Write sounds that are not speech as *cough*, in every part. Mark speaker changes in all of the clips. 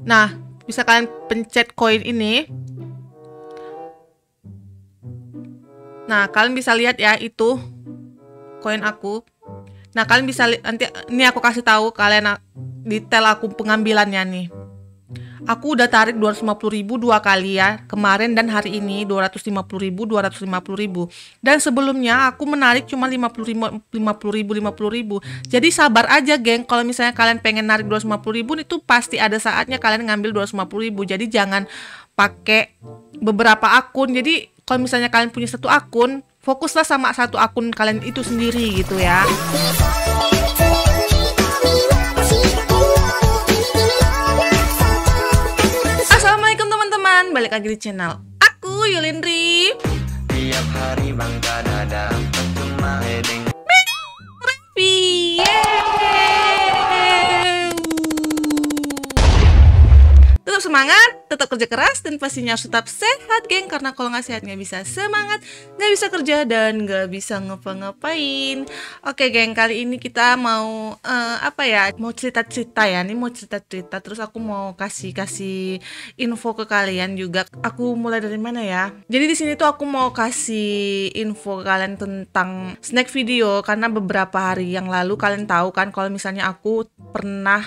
Speaker 1: Nah, bisa kalian pencet koin ini. Nah, kalian bisa lihat ya itu koin aku. Nah, kalian bisa nanti ini aku kasih tahu kalian detail aku pengambilannya nih. Aku udah tarik 250 ribu dua kali ya, kemarin dan hari ini 250 ribu, 250 ribu. Dan sebelumnya aku menarik cuma 50 ribu, 50 ribu, 50 ribu. Jadi sabar aja geng, kalau misalnya kalian pengen narik 250 ribu itu pasti ada saatnya kalian ngambil 250 ribu. Jadi jangan pakai beberapa akun. Jadi kalau misalnya kalian punya satu akun, fokuslah sama satu akun kalian itu sendiri gitu ya. balik lagi di channel aku Yulindri. Tiap hari bangga dada Tetap semangat, tetap kerja keras dan pastinya harus tetap sehat geng karena kalau nggak sehat nggak bisa semangat nggak bisa kerja dan nggak bisa ngapa-ngapain oke geng kali ini kita mau uh, apa ya mau cerita-cerita ya ini mau cerita-cerita terus aku mau kasih kasih info ke kalian juga aku mulai dari mana ya jadi di sini tuh aku mau kasih info ke kalian tentang snack video karena beberapa hari yang lalu kalian tahu kan kalau misalnya aku pernah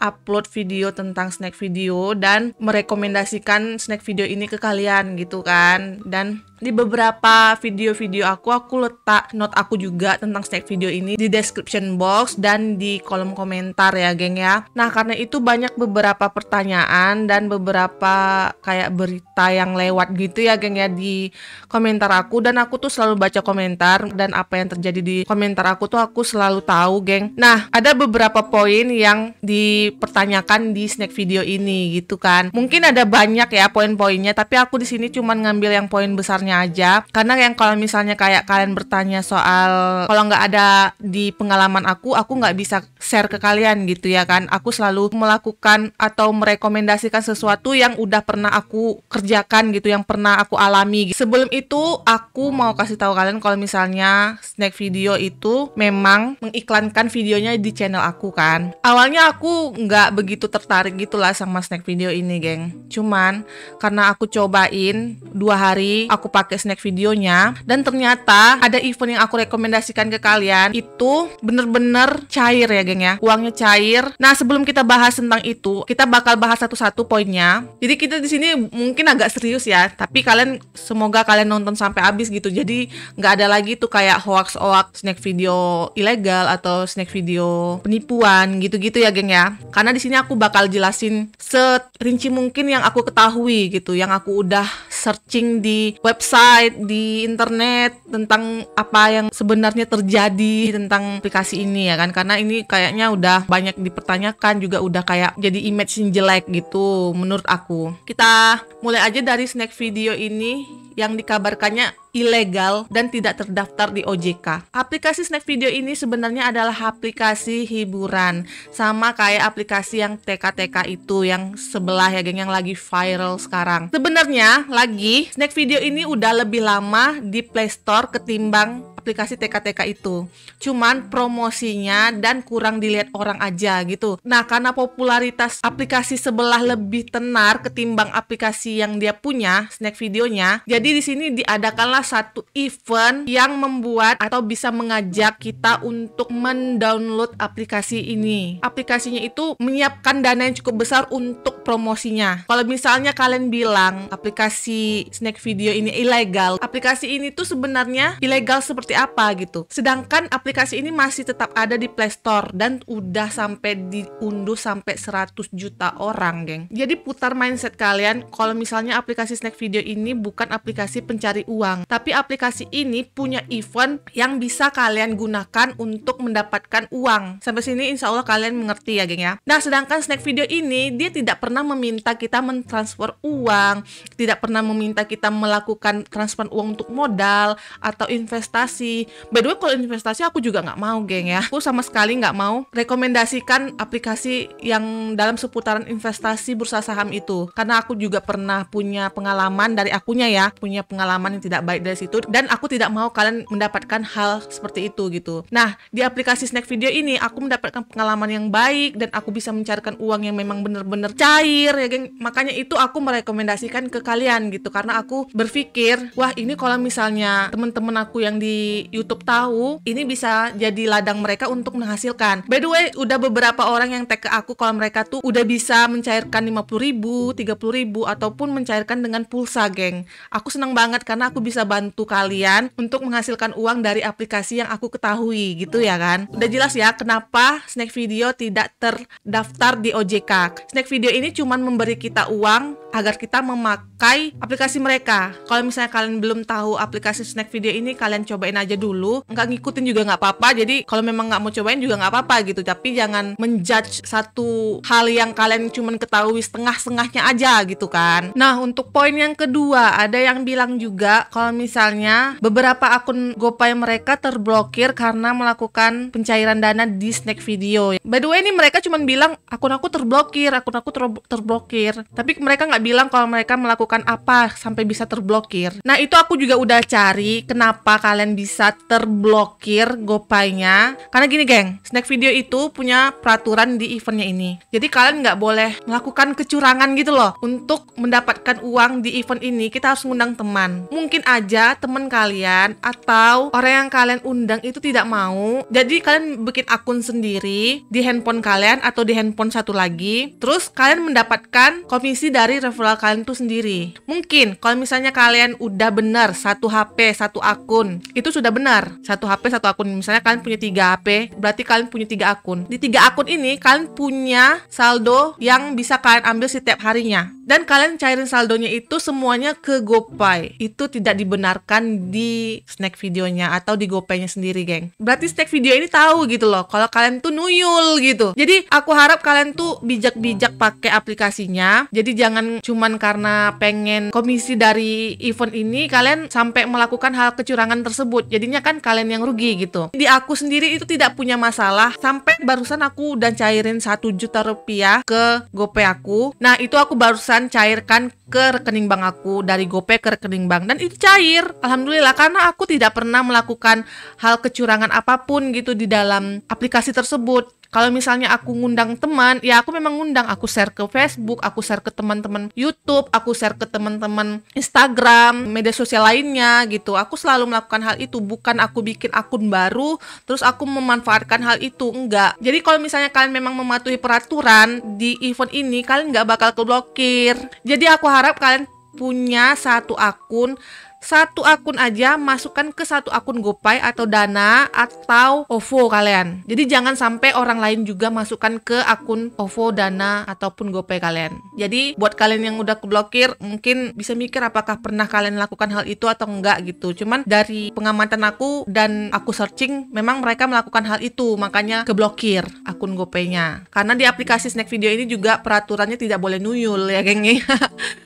Speaker 1: upload video tentang snack video dan merekomendasikan snack video ini ke kalian gitu kan dan di beberapa video-video aku, aku letak note aku juga tentang snack video ini di description box dan di kolom komentar ya geng ya. Nah karena itu banyak beberapa pertanyaan dan beberapa kayak berita yang lewat gitu ya geng ya di komentar aku dan aku tuh selalu baca komentar dan apa yang terjadi di komentar aku tuh aku selalu tahu geng. Nah ada beberapa poin yang dipertanyakan di snack video ini gitu kan. Mungkin ada banyak ya poin-poinnya tapi aku di sini cuman ngambil yang poin besarnya karakternya aja karena yang kalau misalnya kayak kalian bertanya soal kalau nggak ada di pengalaman aku aku nggak bisa share ke kalian gitu ya kan aku selalu melakukan atau merekomendasikan sesuatu yang udah pernah aku kerjakan gitu yang pernah aku alami sebelum itu aku mau kasih tahu kalian kalau misalnya snack video itu memang mengiklankan videonya di channel aku kan awalnya aku nggak begitu tertarik gitulah sama snack video ini geng cuman karena aku cobain dua hari aku pakai snack videonya dan ternyata ada event yang aku rekomendasikan ke kalian itu bener-bener cair ya geng ya uangnya cair nah sebelum kita bahas tentang itu kita bakal bahas satu-satu poinnya jadi kita di sini mungkin agak serius ya tapi kalian semoga kalian nonton sampai habis gitu jadi nggak ada lagi tuh kayak hoax hoax snack video ilegal atau snack video penipuan gitu-gitu ya geng ya karena di sini aku bakal jelasin serinci mungkin yang aku ketahui gitu yang aku udah searching di website, di internet tentang apa yang sebenarnya terjadi tentang aplikasi ini ya kan karena ini kayaknya udah banyak dipertanyakan juga udah kayak jadi image jelek gitu menurut aku. Kita mulai aja dari snack video ini yang dikabarkannya ilegal dan tidak terdaftar di OJK. Aplikasi Snack Video ini sebenarnya adalah aplikasi hiburan, sama kayak aplikasi yang TKTK itu yang sebelah ya geng yang lagi viral sekarang. Sebenarnya lagi Snack Video ini udah lebih lama di Play Store ketimbang aplikasi TKTK itu. Cuman promosinya dan kurang dilihat orang aja gitu. Nah, karena popularitas aplikasi sebelah lebih tenar ketimbang aplikasi yang dia punya, snack videonya. Jadi di sini diadakanlah satu event yang membuat atau bisa mengajak kita untuk mendownload aplikasi ini. Aplikasinya itu menyiapkan dana yang cukup besar untuk promosinya. Kalau misalnya kalian bilang aplikasi snack video ini ilegal, aplikasi ini tuh sebenarnya ilegal seperti apa gitu. Sedangkan aplikasi ini masih tetap ada di Play Store dan udah sampai diunduh sampai 100 juta orang, geng. Jadi putar mindset kalian kalau misalnya aplikasi snack video ini bukan aplikasi pencari uang, tapi aplikasi ini punya event yang bisa kalian gunakan untuk mendapatkan uang. Sampai sini insya Allah kalian mengerti ya, geng ya. Nah, sedangkan snack video ini dia tidak pernah meminta kita mentransfer uang, tidak pernah meminta kita melakukan transfer uang untuk modal atau investasi investasi. By the way, kalau investasi aku juga nggak mau, geng ya. Aku sama sekali nggak mau rekomendasikan aplikasi yang dalam seputaran investasi bursa saham itu. Karena aku juga pernah punya pengalaman dari akunya ya, punya pengalaman yang tidak baik dari situ. Dan aku tidak mau kalian mendapatkan hal seperti itu gitu. Nah, di aplikasi Snack Video ini, aku mendapatkan pengalaman yang baik dan aku bisa mencarikan uang yang memang benar-benar cair ya, geng. Makanya itu aku merekomendasikan ke kalian gitu. Karena aku berpikir, wah ini kalau misalnya teman-teman aku yang di YouTube tahu, ini bisa jadi ladang mereka untuk menghasilkan. By the way, udah beberapa orang yang tag ke aku kalau mereka tuh udah bisa mencairkan 50 ribu, 30 ribu, ataupun mencairkan dengan pulsa, geng. Aku senang banget karena aku bisa bantu kalian untuk menghasilkan uang dari aplikasi yang aku ketahui, gitu ya kan. Udah jelas ya kenapa Snack Video tidak terdaftar di OJK. Snack Video ini cuman memberi kita uang agar kita memakai aplikasi mereka. Kalau misalnya kalian belum tahu aplikasi snack video ini, kalian cobain aja dulu. Enggak ngikutin juga nggak apa-apa. Jadi kalau memang nggak mau cobain juga nggak apa-apa gitu. Tapi jangan menjudge satu hal yang kalian cuma ketahui setengah-setengahnya aja gitu kan. Nah untuk poin yang kedua, ada yang bilang juga kalau misalnya beberapa akun GoPay mereka terblokir karena melakukan pencairan dana di snack video. By the way ini mereka cuma bilang akun aku terblokir, akun aku ter terblokir. Tapi mereka nggak bilang kalau mereka melakukan apa sampai bisa terblokir. Nah, itu aku juga udah cari kenapa kalian bisa terblokir gopaynya. Karena gini, geng, snack video itu punya peraturan di eventnya ini. Jadi kalian nggak boleh melakukan kecurangan gitu loh. Untuk mendapatkan uang di event ini, kita harus mengundang teman. Mungkin aja teman kalian atau orang yang kalian undang itu tidak mau. Jadi kalian bikin akun sendiri di handphone kalian atau di handphone satu lagi. Terus kalian mendapatkan komisi dari referral kalian tuh sendiri. Mungkin kalau misalnya kalian udah benar satu HP, satu akun, itu sudah benar. Satu HP, satu akun. Misalnya kalian punya tiga HP, berarti kalian punya tiga akun. Di tiga akun ini kalian punya saldo yang bisa kalian ambil setiap harinya. Dan kalian cairin saldonya itu semuanya ke GoPay. Itu tidak dibenarkan di snack videonya atau di GoPay-nya sendiri, geng. Berarti snack video ini tahu gitu loh kalau kalian tuh nuyul gitu. Jadi aku harap kalian tuh bijak-bijak pakai aplikasinya. Jadi jangan cuman karena pengen komisi dari event ini kalian sampai melakukan hal kecurangan tersebut jadinya kan kalian yang rugi gitu di aku sendiri itu tidak punya masalah sampai barusan aku udah cairin satu juta rupiah ke gopay aku nah itu aku barusan cairkan ke rekening bank aku dari gopay ke rekening bank dan itu cair alhamdulillah karena aku tidak pernah melakukan hal kecurangan apapun gitu di dalam aplikasi tersebut kalau misalnya aku ngundang teman, ya aku memang ngundang, aku share ke Facebook, aku share ke teman-teman YouTube, aku share ke teman-teman Instagram, media sosial lainnya gitu. Aku selalu melakukan hal itu, bukan aku bikin akun baru terus aku memanfaatkan hal itu, enggak. Jadi kalau misalnya kalian memang mematuhi peraturan di event ini, kalian nggak bakal keblokir. Jadi aku harap kalian punya satu akun satu akun aja masukkan ke satu akun GoPay atau Dana atau OVO kalian. Jadi jangan sampai orang lain juga masukkan ke akun OVO, Dana ataupun GoPay kalian. Jadi buat kalian yang udah keblokir mungkin bisa mikir apakah pernah kalian lakukan hal itu atau enggak gitu. Cuman dari pengamatan aku dan aku searching memang mereka melakukan hal itu makanya keblokir akun GoPay-nya. Karena di aplikasi Snack Video ini juga peraturannya tidak boleh nuyul ya gengnya. *laughs*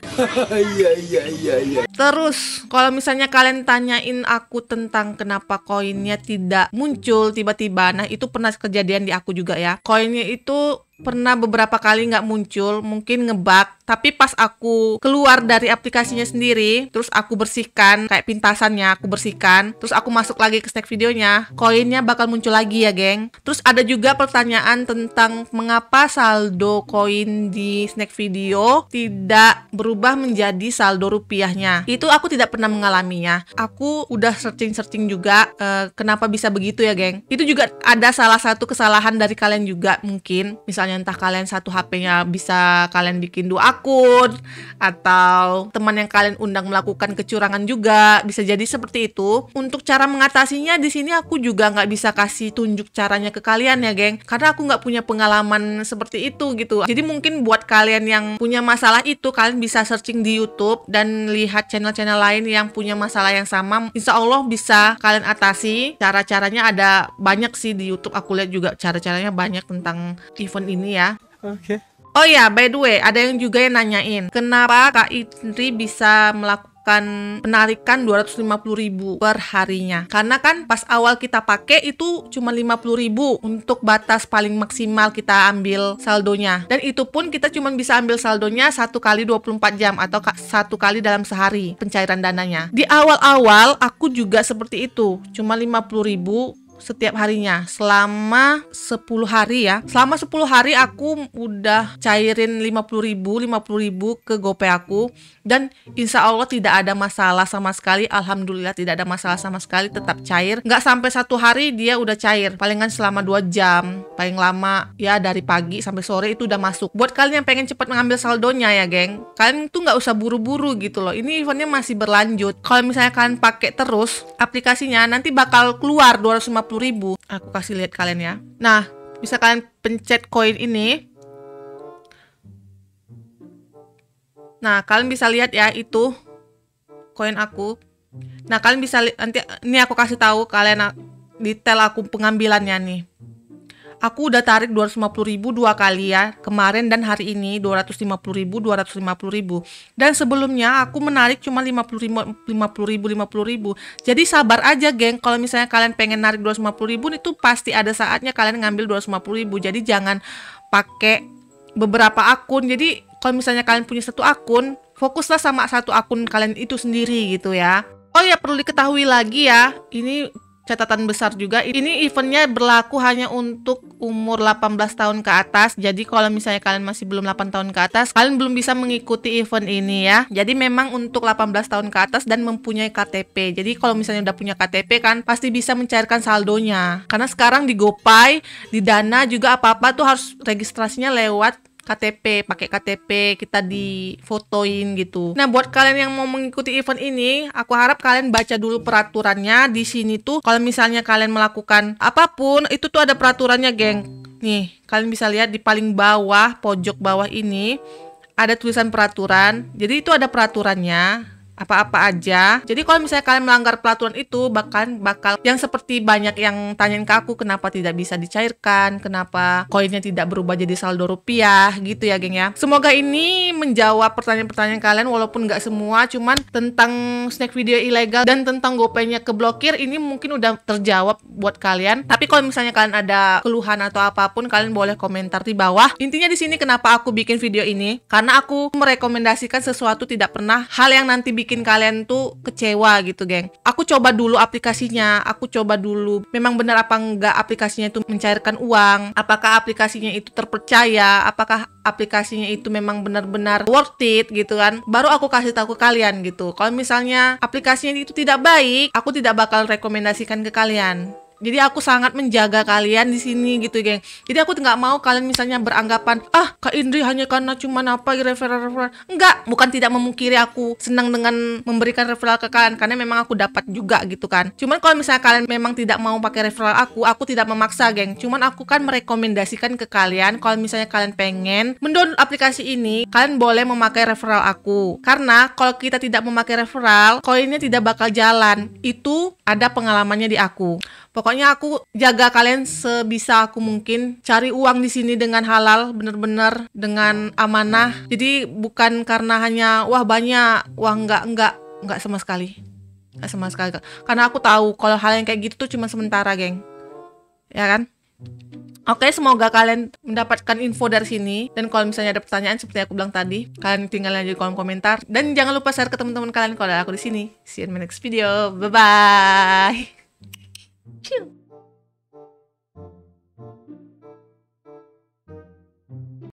Speaker 1: Iya iya iya iya. Terus kalau misalnya kalian tanyain aku tentang kenapa koinnya tidak muncul tiba-tiba, nah itu pernah kejadian di aku juga ya. Koinnya itu pernah beberapa kali nggak muncul, mungkin ngebug. Tapi pas aku keluar dari aplikasinya sendiri, terus aku bersihkan kayak pintasannya, aku bersihkan, terus aku masuk lagi ke snack videonya, koinnya bakal muncul lagi ya, geng. Terus ada juga pertanyaan tentang mengapa saldo koin di snack video tidak berubah menjadi saldo rupiahnya. Itu aku tidak pernah mengalaminya. Aku udah searching-searching juga uh, kenapa bisa begitu ya, geng. Itu juga ada salah satu kesalahan dari kalian juga mungkin, misalnya misalnya entah kalian satu HP-nya bisa kalian bikin dua akun atau teman yang kalian undang melakukan kecurangan juga bisa jadi seperti itu. Untuk cara mengatasinya di sini aku juga nggak bisa kasih tunjuk caranya ke kalian ya, geng, karena aku nggak punya pengalaman seperti itu gitu. Jadi mungkin buat kalian yang punya masalah itu kalian bisa searching di YouTube dan lihat channel-channel lain yang punya masalah yang sama. Insya Allah bisa kalian atasi. Cara-caranya ada banyak sih di YouTube. Aku lihat juga cara-caranya banyak tentang event ini ya. Oke. Okay. Oh ya, by the way, ada yang juga yang nanyain, kenapa Kak Indri bisa melakukan kan penarikan 250.000 per harinya. Karena kan pas awal kita pakai itu cuma 50.000 untuk batas paling maksimal kita ambil saldonya. Dan itu pun kita cuma bisa ambil saldonya satu kali 24 jam atau satu kali dalam sehari pencairan dananya. Di awal-awal aku juga seperti itu, cuma 50.000 setiap harinya selama 10 hari ya. Selama 10 hari aku udah cairin 50 ribu, 50 ribu ke GoPay aku dan insya Allah tidak ada masalah sama sekali. Alhamdulillah tidak ada masalah sama sekali tetap cair. Nggak sampai satu hari dia udah cair. Palingan selama 2 jam, paling lama ya dari pagi sampai sore itu udah masuk. Buat kalian yang pengen cepat mengambil saldonya ya geng, kalian tuh nggak usah buru-buru gitu loh. Ini eventnya masih berlanjut. Kalau misalnya kalian pakai terus aplikasinya nanti bakal keluar 250 ribu Aku kasih lihat kalian ya. Nah, bisa kalian pencet koin ini. Nah, kalian bisa lihat ya itu koin aku. Nah, kalian bisa nanti ini aku kasih tahu kalian detail aku pengambilannya nih aku udah tarik 250 ribu dua kali ya kemarin dan hari ini 250 ribu 250 ribu dan sebelumnya aku menarik cuma 50 ribu 50 ribu 50 ribu jadi sabar aja geng kalau misalnya kalian pengen narik 250 ribu itu pasti ada saatnya kalian ngambil 250 ribu jadi jangan pakai beberapa akun jadi kalau misalnya kalian punya satu akun fokuslah sama satu akun kalian itu sendiri gitu ya Oh ya perlu diketahui lagi ya, ini catatan besar juga ini eventnya berlaku hanya untuk umur 18 tahun ke atas jadi kalau misalnya kalian masih belum 8 tahun ke atas kalian belum bisa mengikuti event ini ya jadi memang untuk 18 tahun ke atas dan mempunyai KTP jadi kalau misalnya udah punya KTP kan pasti bisa mencairkan saldonya karena sekarang di GoPay di Dana juga apa-apa tuh harus registrasinya lewat KTP, pakai hmm. KTP kita hmm. difotoin gitu. Nah, buat kalian yang mau mengikuti event ini, aku harap kalian baca dulu hmm. peraturannya. Di sini tuh kalau misalnya kalian melakukan apapun, itu tuh ada peraturannya, geng. Nih, kalian bisa lihat di paling bawah, pojok bawah ini ada tulisan peraturan. Jadi itu ada peraturannya apa-apa aja. Jadi kalau misalnya kalian melanggar peraturan itu, bahkan bakal yang seperti banyak yang tanyain ke aku kenapa tidak bisa dicairkan, kenapa koinnya tidak berubah jadi saldo rupiah gitu ya, geng ya. Semoga ini menjawab pertanyaan-pertanyaan kalian walaupun nggak semua, cuman tentang snack video ilegal dan tentang gopenya keblokir ini mungkin udah terjawab buat kalian. Tapi kalau misalnya kalian ada keluhan atau apapun, kalian boleh komentar di bawah. Intinya di sini kenapa aku bikin video ini karena aku merekomendasikan sesuatu tidak pernah hal yang nanti bikin bikin kalian tuh kecewa gitu, geng. Aku coba dulu aplikasinya, aku coba dulu memang benar apa enggak aplikasinya itu mencairkan uang, apakah aplikasinya itu terpercaya, apakah aplikasinya itu memang benar-benar worth it gitu kan. Baru aku kasih tahu ke kalian gitu. Kalau misalnya aplikasinya itu tidak baik, aku tidak bakal rekomendasikan ke kalian. Jadi aku sangat menjaga kalian di sini gitu, geng. Jadi aku nggak mau kalian misalnya beranggapan, ah Kak Indri hanya karena cuman apa referral-referral. Enggak, bukan tidak memungkiri aku senang dengan memberikan referral ke kalian karena memang aku dapat juga gitu kan. Cuman kalau misalnya kalian memang tidak mau pakai referral aku, aku tidak memaksa, geng. Cuman aku kan merekomendasikan ke kalian kalau misalnya kalian pengen mendownload aplikasi ini, kalian boleh memakai referral aku. Karena kalau kita tidak memakai referral, koinnya tidak bakal jalan. Itu ada pengalamannya di aku. Pokoknya aku jaga kalian sebisa aku mungkin. Cari uang di sini dengan halal, bener-bener dengan amanah. Jadi bukan karena hanya wah banyak, uang nggak nggak nggak sama sekali. nggak sama sekali. Karena aku tahu kalau hal yang kayak gitu tuh cuma sementara, geng. Ya kan? Oke, semoga kalian mendapatkan info dari sini. Dan kalau misalnya ada pertanyaan seperti aku bilang tadi, kalian tinggal aja di kolom komentar. Dan jangan lupa share ke teman-teman kalian kalau ada aku di sini. See you in my next video. Bye-bye. Choo.